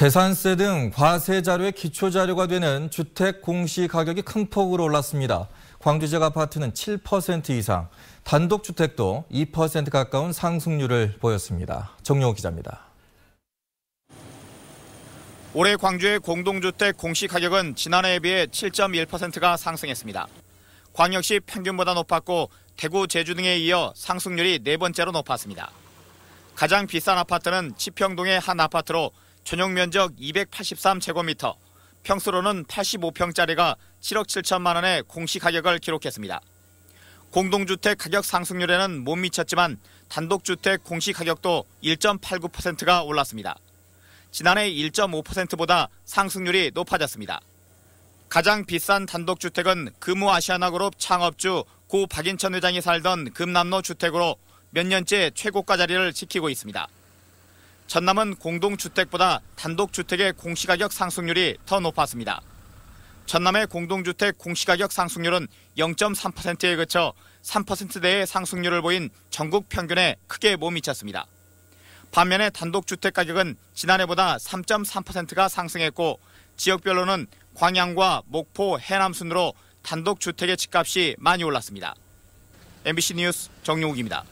재산세 등 과세 자료의 기초 자료가 되는 주택 공시 가격이 큰 폭으로 올랐습니다. 광주지역 아파트는 7% 이상, 단독 주택도 2% 가까운 상승률을 보였습니다. 정용호 기자입니다. 올해 광주의 공동주택 공시 가격은 지난해에 비해 7.1%가 상승했습니다. 광역시 평균보다 높았고 대구, 제주 등에 이어 상승률이 네 번째로 높았습니다. 가장 비싼 아파트는 지평동의 한 아파트로 전용 면적 283제곱미터, 평수로는 85평짜리가 7억 7천만 원의 공시 가격을 기록했습니다. 공동주택 가격 상승률에는 못 미쳤지만 단독주택 공시 가격도 1.89%가 올랐습니다. 지난해 1.5%보다 상승률이 높아졌습니다. 가장 비싼 단독주택은 금호 아시아나그룹 창업주 고 박인천 회장이 살던 금남로 주택으로 몇 년째 최고가 자리를 지키고 있습니다. 전남은 공동주택보다 단독주택의 공시가격 상승률이 더 높았습니다. 전남의 공동주택 공시가격 상승률은 0.3%에 그쳐 3%대의 상승률을 보인 전국 평균에 크게 못 미쳤습니다. 반면에 단독주택 가격은 지난해보다 3.3%가 상승했고 지역별로는 광양과 목포, 해남 순으로 단독주택의 집값이 많이 올랐습니다. MBC 뉴스 정용욱입니다.